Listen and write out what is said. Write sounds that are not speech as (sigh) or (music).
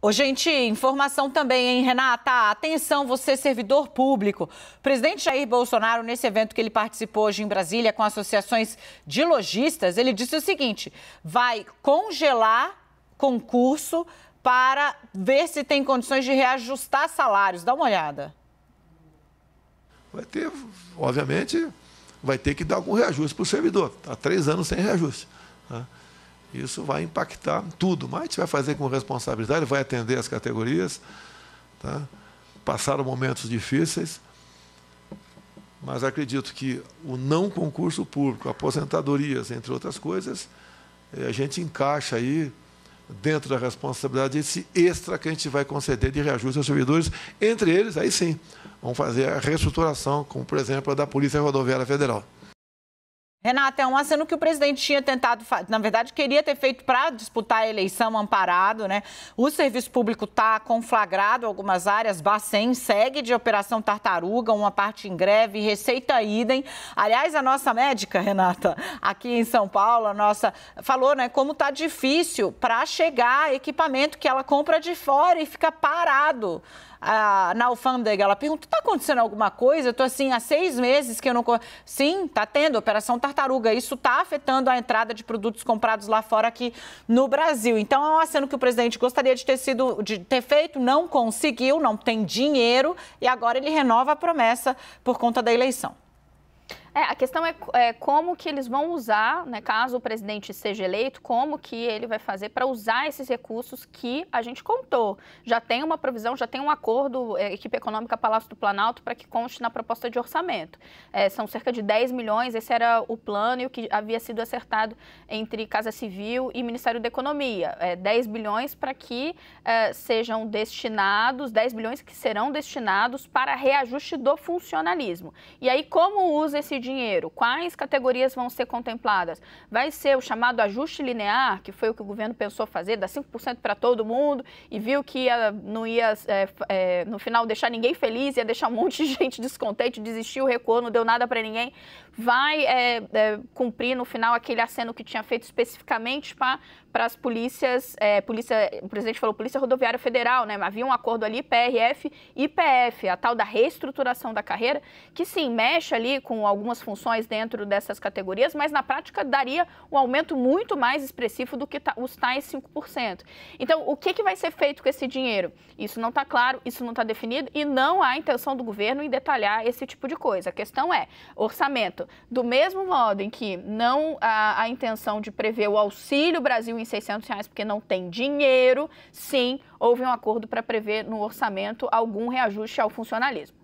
Ô, gente, informação também, hein, Renata? Atenção, você servidor público. O presidente Jair Bolsonaro, nesse evento que ele participou hoje em Brasília com associações de lojistas, ele disse o seguinte: vai congelar concurso para ver se tem condições de reajustar salários. Dá uma olhada. Vai ter, obviamente, vai ter que dar algum reajuste para o servidor. Há tá três anos sem reajuste. Né? Isso vai impactar tudo, mas a gente vai fazer com responsabilidade, vai atender as categorias. Tá? Passaram momentos difíceis, mas acredito que o não concurso público, aposentadorias, entre outras coisas, eh, a gente encaixa aí dentro da responsabilidade esse extra que a gente vai conceder de reajuste aos servidores, entre eles, aí sim, vamos fazer a reestruturação, como por exemplo a da Polícia Rodoviária Federal. Renata, é um aceno que o presidente tinha tentado, na verdade, queria ter feito para disputar a eleição amparado, né? O serviço público está conflagrado, algumas áreas, Bacen segue de Operação Tartaruga, uma parte em greve, Receita idem. Aliás, a nossa médica, Renata, aqui em São Paulo, a nossa, falou, né, como está difícil para chegar equipamento que ela compra de fora e fica parado. Ah, na alfândega, ela pergunta, está acontecendo alguma coisa? Eu estou assim, há seis meses que eu não... Sim, está tendo, Operação Tartaruga tartaruga. Isso está afetando a entrada de produtos comprados lá fora aqui no Brasil. Então é um aceno que o presidente gostaria de ter sido, de ter feito, não conseguiu, não tem dinheiro e agora ele renova a promessa por conta da eleição. É, a questão é, é, como que eles vão usar, né, caso o presidente seja eleito, como que ele vai fazer para usar esses recursos que a gente contou. Já tem uma provisão, já tem um acordo, é, equipe econômica Palácio do Planalto, para que conste na proposta de orçamento. É, são cerca de 10 milhões, esse era o plano e o que havia sido acertado entre Casa Civil e Ministério da Economia. É, 10 bilhões para que é, sejam destinados, 10 bilhões que serão destinados para reajuste do funcionalismo. E aí, como usa esse dinheiro? Quais categorias vão ser contempladas? Vai ser o chamado ajuste linear, que foi o que o governo pensou fazer, dar 5% para todo mundo e viu que ia, não ia, é, é, no final, deixar ninguém feliz, ia deixar um monte de (laughs) gente descontente, desistiu, recuou, não deu nada para ninguém. Vai é, é, cumprir no final aquele aceno que tinha feito especificamente para as polícias, é, polícia, o presidente falou Polícia Rodoviária Federal, né? Havia um acordo ali, PRF e IPF, a tal da reestruturação da carreira, que sim, mexe ali com algum algumas funções dentro dessas categorias, mas na prática daria um aumento muito mais expressivo do que tá, os tais 5%. Então, o que, que vai ser feito com esse dinheiro? Isso não está claro, isso não está definido e não há intenção do governo em detalhar esse tipo de coisa. A questão é orçamento. Do mesmo modo em que não há a intenção de prever o auxílio Brasil em 600 reais porque não tem dinheiro, sim, houve um acordo para prever no orçamento algum reajuste ao funcionalismo.